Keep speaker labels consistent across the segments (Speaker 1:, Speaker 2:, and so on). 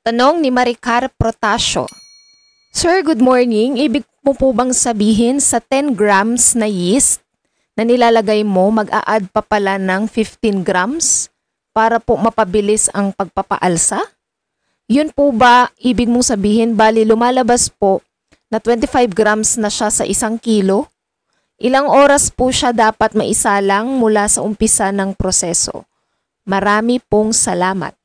Speaker 1: Tanong ni Maricar Protasio. Sir, good morning. Ibig mo po bang sabihin sa 10 grams na yeast na nilalagay mo, mag-a-add pa pala ng 15 grams para po mapabilis ang pagpapaalsa? Yun po ba ibig mong sabihin? Bali, lumalabas po na 25 grams na siya sa isang kilo. Ilang oras po siya dapat maisalang mula sa umpisa ng proseso. Marami pong salamat.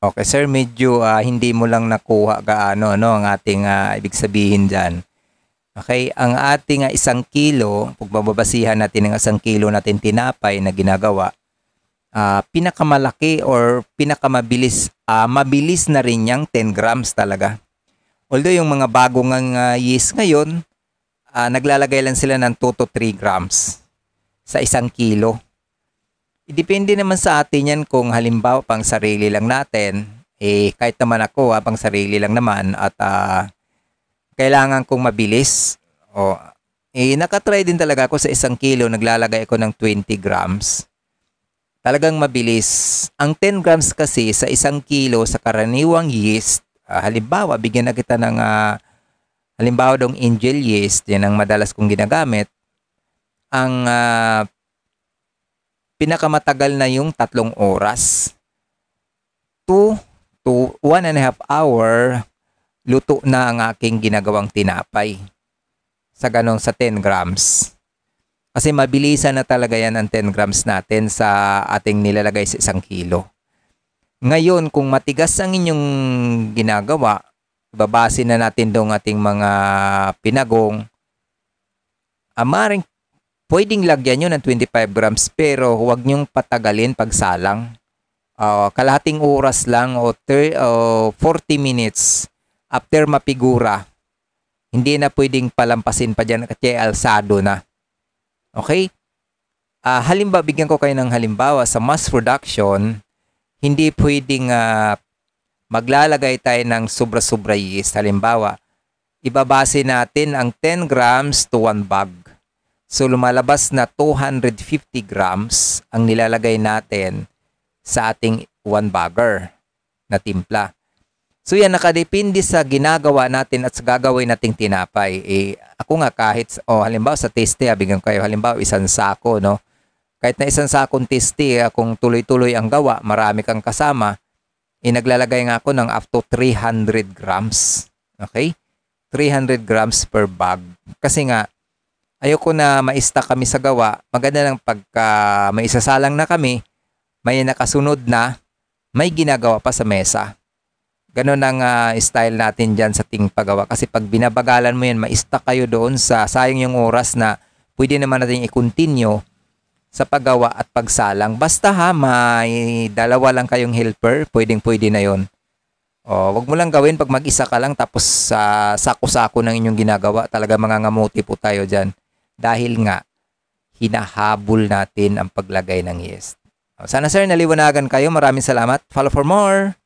Speaker 2: Okay, sir, medyo uh, hindi mo lang nakuha gaano no ang ating uh, ibig sabihin diyan. Okay, ang ating uh, isang kilo, pag bababasihan natin ang isang kilo natin tinapay na ginagawa, uh, pinakamalaki or pinakamabilis, uh, mabilis na rin niyang 10 grams talaga. Although yung mga bagong uh, yeast ngayon, uh, naglalagay lang sila ng 2 to 3 grams sa isang kilo. Depende naman sa atin yan kung halimbawa pang sarili lang natin, eh kahit naman ako ha, ah, pang sarili lang naman at uh, kailangan kong mabilis. O, eh nakatry din talaga ako sa isang kilo, naglalagay ako ng 20 grams. Talagang mabilis. Ang 10 grams kasi sa isang kilo sa karaniwang yeast, uh, halimbawa bigyan na kita ng uh, halimbawa dong angel yeast, yan ang madalas kong ginagamit. Ang uh, pinakamatagal na yung tatlong oras. 2 to 1 and a half hour, luto na ang aking ginagawang tinapay. Sa ganong sa 10 grams. Kasi mabilisan na talaga yan ang 10 grams natin sa ating nilalagay sa isang kilo. Ngayon, kung matigas ang inyong ginagawa, babase na natin dong ating mga pinagong, amaring ah, pwedeng lagyan nyo ng 25 grams pero huwag nyong patagalin pag pagsalang. Uh, ah, kalahating oras lang o ter, uh, 40 minutes after mapigura. Hindi na pwedeng palampasin pa dyan kasi alsado na. Okay? Uh, ah, halimbawa, bigyan ko kayo ng halimbawa sa mass production, hindi pwedeng uh, maglalagay tayo ng sobra-sobra yeast. Halimbawa, ibabase natin ang 10 grams to 1 bag So lumalabas na 250 grams ang nilalagay natin sa ating one bagger na timpla. So yan, nakadepende sa ginagawa natin at sa gagawin nating tinapay. Eh, ako nga kahit, o oh, halimbawa sa teste, ah, bigyan kayo halimbawa isang sako, no? Kahit na isang sakong teste, ah, kung tuloy-tuloy ang gawa, marami kang kasama, eh, nga ako ng up to 300 grams. Okay? 300 grams per bag. Kasi nga, Ayoko na maista kami sa gawa. Maganda lang pagka may isasalang na kami, may nakasunod na, may ginagawa pa sa mesa. Ganun ang uh, style natin dyan sa ting paggawa. Kasi pag binabagalan mo yan, maista kayo doon sa sayang yung oras na pwede naman natin i-continue sa paggawa at pagsalang. Basta ha, may dalawa lang kayong helper, pwedeng pwede na yon. O, wag mo lang gawin pag mag-isa ka lang tapos sa uh, sako-sako ng inyong ginagawa. Talaga mangangamuti po tayo dyan dahil nga hinahabol natin ang paglagay ng yeast. Sana sir, naliwanagan kayo. Maraming salamat. Follow for more!